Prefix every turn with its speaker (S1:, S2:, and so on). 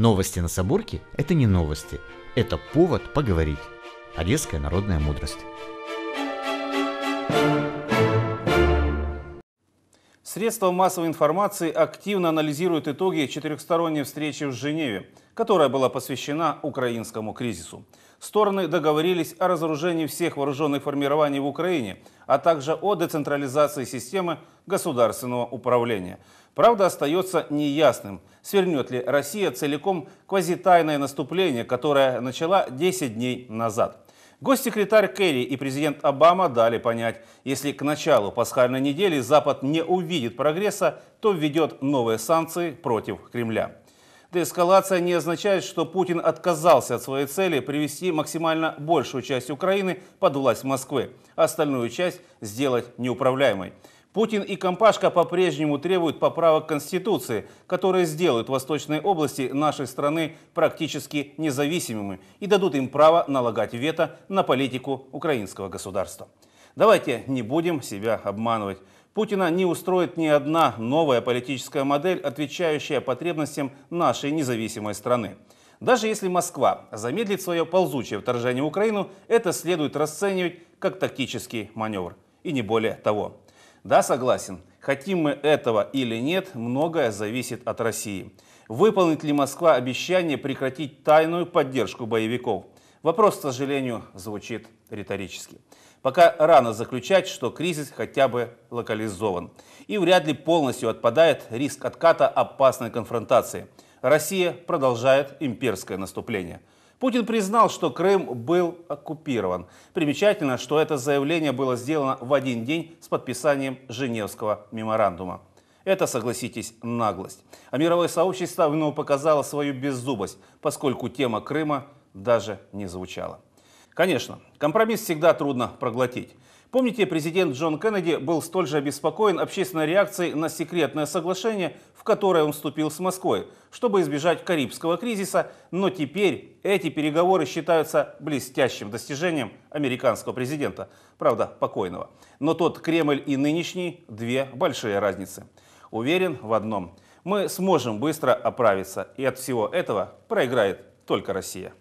S1: Новости на Соборке – это не новости, это повод поговорить. Одесская народная мудрость. Средства массовой информации активно анализируют итоги четырехсторонней встречи в Женеве, которая была посвящена украинскому кризису. Стороны договорились о разоружении всех вооруженных формирований в Украине, а также о децентрализации системы государственного управления. Правда, остается неясным, свернет ли Россия целиком квазитайное наступление, которое начала 10 дней назад – Госсекретарь Керри и президент Обама дали понять, если к началу пасхальной недели Запад не увидит прогресса, то введет новые санкции против Кремля. Деэскалация не означает, что Путин отказался от своей цели привести максимально большую часть Украины под власть Москвы, остальную часть сделать неуправляемой. Путин и Компашка по-прежнему требуют поправок Конституции, которые сделают восточные области нашей страны практически независимыми и дадут им право налагать вето на политику украинского государства. Давайте не будем себя обманывать. Путина не устроит ни одна новая политическая модель, отвечающая потребностям нашей независимой страны. Даже если Москва замедлит свое ползучее вторжение в Украину, это следует расценивать как тактический маневр. И не более того. Да, согласен. Хотим мы этого или нет, многое зависит от России. Выполнит ли Москва обещание прекратить тайную поддержку боевиков? Вопрос, к сожалению, звучит риторически. Пока рано заключать, что кризис хотя бы локализован. И вряд ли полностью отпадает риск отката опасной конфронтации – Россия продолжает имперское наступление. Путин признал, что Крым был оккупирован. Примечательно, что это заявление было сделано в один день с подписанием Женевского меморандума. Это, согласитесь, наглость. А мировое сообщество вновь показало свою беззубость, поскольку тема Крыма даже не звучала. Конечно, компромисс всегда трудно проглотить. Помните, президент Джон Кеннеди был столь же обеспокоен общественной реакцией на секретное соглашение, в которое он вступил с Москвой, чтобы избежать карибского кризиса, но теперь эти переговоры считаются блестящим достижением американского президента, правда, покойного. Но тот Кремль и нынешний – две большие разницы. Уверен в одном – мы сможем быстро оправиться, и от всего этого проиграет только Россия.